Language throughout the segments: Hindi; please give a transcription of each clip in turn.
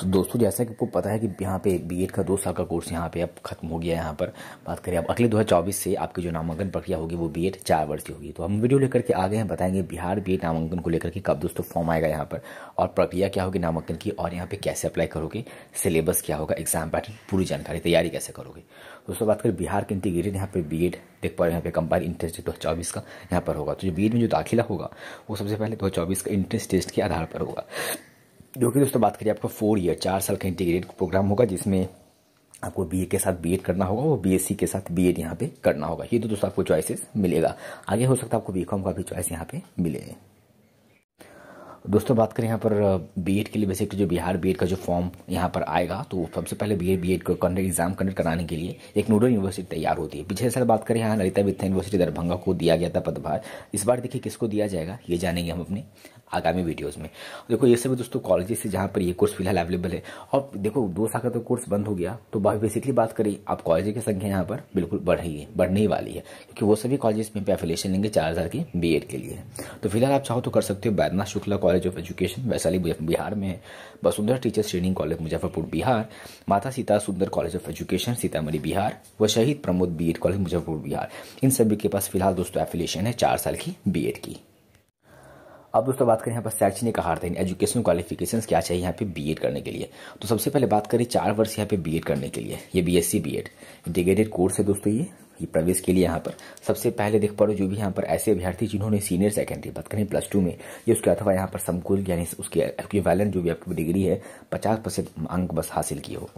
तो दोस्तों जैसा कि आपको पता है कि यहाँ पे बी का दो साल का कोर्स यहाँ पे अब खत्म हो गया है यहाँ पर बात करें अब अगले 2024 से आपकी जो नामांकन प्रक्रिया होगी वो बी एड चार वर्ष की होगी तो हम वीडियो लेकर के आगे हैं बताएंगे बिहार बी नामांकन को लेकर के कब दोस्तों फॉर्म आएगा यहाँ पर और प्रक्रिया क्या होगी नामांकन की और यहाँ पर कैसे अप्लाई करोगे सिलेबस क्या होगा एग्जाम पैटर्न पूरी जानकारी तैयारी कैसे करोगे दोस्तों बात करें बिहार के इंटीग्रेटेड यहाँ पर बी देख पा रहे हैं यहाँ पे कंपायर इंट्रेंस दो चौबीस का यहाँ पर होगा तो जो बी में जो दाखिला होगा वो सबसे पहले दो चौबीस का इंट्रेंस टेस्ट के आधार पर होगा जो कि दोस्तों बात करिए आपका फोर ईयर चार साल का इंटीग्रेट प्रोग्राम होगा जिसमें आपको बीए के साथ बीएड करना होगा और बीएससी के साथ बीएड यहाँ पे करना होगा ये तो दोस्तों आपको चॉइसेस मिलेगा आगे हो सकता है आपको बीकॉम का भी चॉइस यहाँ पे मिले दोस्तों बात करें यहाँ पर बीएड के लिए बेसिकली तो जो बिहार बीएड का जो फॉर्म यहाँ पर आएगा तो सबसे पहले बीएड बीएड को कंडक्ट एग्जाम कंडक्ट कराने के लिए एक नोडल यूनिवर्सिटी तैयार होती है पिछले साल बात करें यहाँ ललिता विद्या यूनिवर्सिटी दरभंगा को दिया गया था पदभार इस बार देखिए किसको दिया जाएगा ये जानेंगे हम अपने आगामी वीडियोज़ में देखो ये सभी दोस्तों कॉलेजेस से जहाँ पर ये कोर्स फिलहाल अवेलेबल है और देखो दो साल का तो कोर्स बंद हो गया तो बेसिकली बात करें आप कॉलेज की संख्या यहाँ पर बिल्कुल बढ़ रही है बढ़ने ही वाली है क्योंकि वो सभी कॉलेज में एफिलेशन लेंगे चार हज़ार की बी के लिए तो फिलहाल आप चाहो तो कर सकते हो Baidnath Shukla college of education Vaishali Bihar में Vasundhara teachers training college Muzaffarpur Bihar Mata Sita Sundar college of education Sitamarhi Bihar व शहीद प्रमोद बी कॉलेज मुजफ्फरपुर बिहार इन सभी के पास फिलहाल दोस्तों एफिलेशन है चार साल की बी की अब दोस्तों बात करें यहाँ पर शैक्षणिक अर्हता यानी एजुकेशन क्वालिफिकेशन क्या चाहिए यहाँ पे बी करने के लिए तो सबसे पहले बात करें चार वर्ष यहाँ पे बी करने के लिए ये बी एस इंटीग्रेटेड कोर्स है दोस्तों ये ये प्रवेश के लिए यहाँ पर सबसे पहले देख पा रहे हो जो भी यहाँ पर ऐसे अभ्यर्थी जिन्होंने सीनियर सेकेंडरी बात करें प्लस टू में या उसके अथवा यहाँ पर समकुल यानी उसके इक्विवेलेंट जो भी आपकी डिग्री है पचास परसेंट अंक बस हासिल किए हो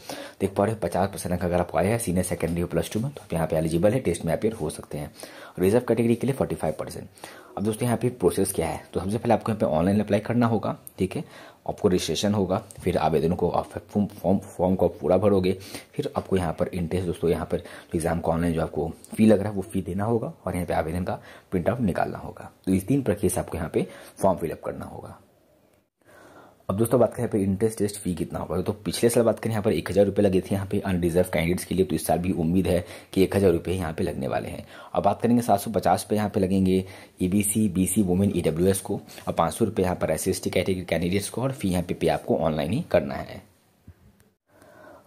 देख पा रहे हो पचास परसेंट अंक अगर आपको आया है सीनियर सेकेंडरी हो प्लस टू में तो आप यहाँ पे एलिजिबल है टेस्ट में अपेयर हो सकते हैं रिजर्व कैटेगरी के लिए फोर्टी फाइव परसेंट अब दोस्तों यहाँ पे प्रोसेस क्या है तो सबसे पहले आपको यहाँ पे ऑनलाइन अप्लाई करना होगा ठीक है आपको रजिस्ट्रेशन होगा फिर आवेदन को आप फॉर्म फॉर्म को पूरा भरोगे फिर आपको यहाँ पर इंटरेस्ट दोस्तों यहाँ पर एग्ज़ाम का ऑनलाइन जो आपको फ़ी लग रहा है वो फ़ी देना होगा और यहाँ पर आवेदन का प्रिंट आउट निकालना होगा तो इस तीन प्रक्रिया से आपको यहाँ पर फॉर्म फिलअप करना होगा अब दोस्तों बात करें यहाँ पर इंटरेस्ट टेस्ट फी कितना होगा तो पिछले साल बात करें यहाँ पर एक हज़ार रुपये लगे थे यहाँ पे अनरिजर्व कैंडिडेट्स के लिए तो इस साल भी उम्मीद है कि एक हज़ार रुपये यहाँ पे लगने वाले हैं अब बात करेंगे सात सौ पचास रुपये यहाँ पे लगेंगे E B C B C women E W S को और पाँच सौ रुपये यहाँ पर S C S T category candidates को और फी यहाँ पे पे आपको ऑनलाइन ही करना है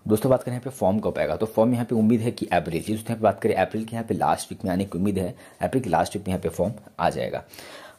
दोस्तों बात करें यहाँ पे फॉर्म कब आएगा तो फॉर्म यहाँ पे उम्मीद है कि अप्रैल जिस यहाँ बात करें अप्रैल की यहाँ पे लास्ट वीक में आने की उम्मीद है अप्रैल के लास्ट वीक में यहाँ पे फॉर्म आ जाएगा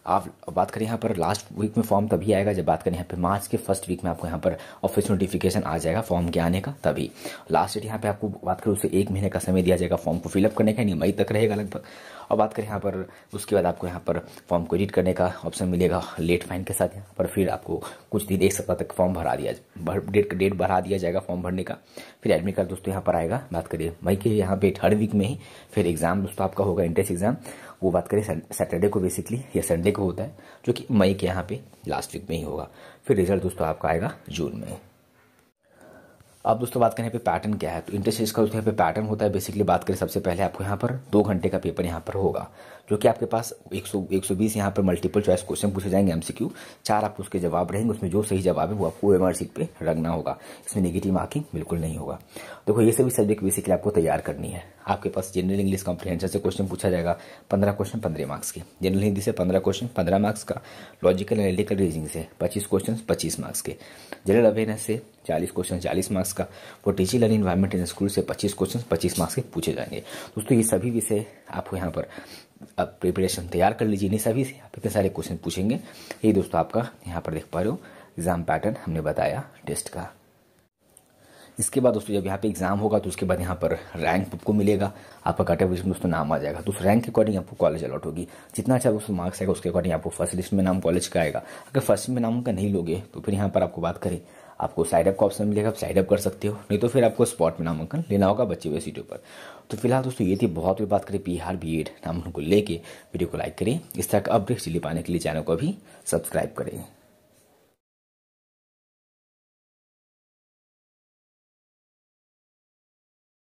आप बात करें यहाँ पर लास्ट वीक में फॉर्म तभी आएगा जब बात करें यहाँ पर मार्च के फर्स्ट वीक में आपको यहाँ पर ऑफिस नोटिफिकेशन आ जाएगा फॉर्म के आने का तभी लास्ट डेट यहाँ पे आपको बात करें उससे एक महीने का समय दिया जाएगा फॉर्म को फिलअप करने का नहीं मई तक रहेगा लगभग और बात करें यहाँ पर उसके बाद आपको यहाँ पर फॉर्म को एडिट करने का ऑप्शन मिलेगा लेट फाइन के साथ यहाँ पर फिर आपको कुछ दिन एक सप्ताह तक फॉर्म भरा दिया डेट डेट भरा दिया जाएगा फॉर्म भरने का फिर एडमिट कार्ड दोस्तों यहाँ पर आएगा बात करिए मई के यहाँ पे थर्ड वीक में ही फिर एग्ज़ाम दोस्तों आपका होगा एंट्रेंस एग्ज़ाम वो बात करें सैटरडे को बेसिकली या संडे को होता है जो कि मई के यहाँ पे लास्ट वीक में ही होगा फिर रिजल्ट दोस्तों आपका आएगा जून में अब दोस्तों बात करें यहाँ पे पैटर्न क्या है तो इंटरसेज का दोस्तों यहाँ पे पैटर्न होता है बेसिकली बात करें सबसे पहले आपको यहाँ पर दो घंटे का पेपर यहाँ पर होगा जो कि आपके पास 100 120 यहाँ पर मल्टीपल चॉइस क्वेश्चन पूछे जाएंगे एमसीक्यू चार आपको उसके जवाब रहेंगे उसमें जो सही जवाब है वो आपको एम पे रखना होगा इसमें निगेटिव मार्किंग बिल्कुल नहीं होगा देखो ये सभी सब्जेक्ट बेसिकली आपको तैयार करनी है आपके पास जनरल इंग्लिश कॉम्प्रीहेंशन से क्वेश्चन पूछा जाएगा पंद्रह क्वेश्चन पंद्रह मार्क्स के जनरल हिंदी से पंद्रह क्वेश्चन पंद्रह मार्क्स का लॉजिकल एनालिटिकल रीजनिंग से पच्चीस क्वेश्चन पच्चीस मार्क्स के जनरल अवेयरनेस से चालीस क्वेश्चन चालीस मार्क्स मार्क्स का वो digital learning environment in school से पच्चीस क्वेश्चन पच्चीस मार्क्स के पूछे जाएंगे दोस्तों ये सभी विषय आपको यहाँ पर अब प्रिपरेशन तैयार कर लीजिए इन्हीं सभी से आप इतने सारे क्वेश्चन पूछेंगे ये दोस्तों आपका यहाँ पर देख पा रहे हो एग्जाम पैटर्न हमने बताया टेस्ट का इसके बाद दोस्तों जब यहाँ पे एग्जाम होगा तो उसके बाद यहाँ पर रैंक आपको मिलेगा आपका कट ऑफ में दोस्तों नाम आ जाएगा तो उस रैंक के अकॉर्डिंग आपको कॉलेज अलॉट होगी जितना अच्छा दोस्तों मार्क्स आएगा उसके अकॉर्डिंग आपको फर्स्ट लिस्ट में नाम कॉलेज का आएगा अगर फर्स्ट में नाम का नहीं लोगे तो फिर यहाँ पर आपको बात करें आपको साइडअप का ऑप्शन मिलेगा आप साइडअप कर सकते हो नहीं तो फिर आपको स्पॉट में नामांकन लेना होगा बच्चे हुए सीटों पर तो फिलहाल दोस्तों ये थी बहुत भी बात करें बिहार बी एड नामांकन को लेके वीडियो को लाइक करें इस तरह का अपडेट्स जल्दी पाने के लिए चैनल को भी सब्सक्राइब करें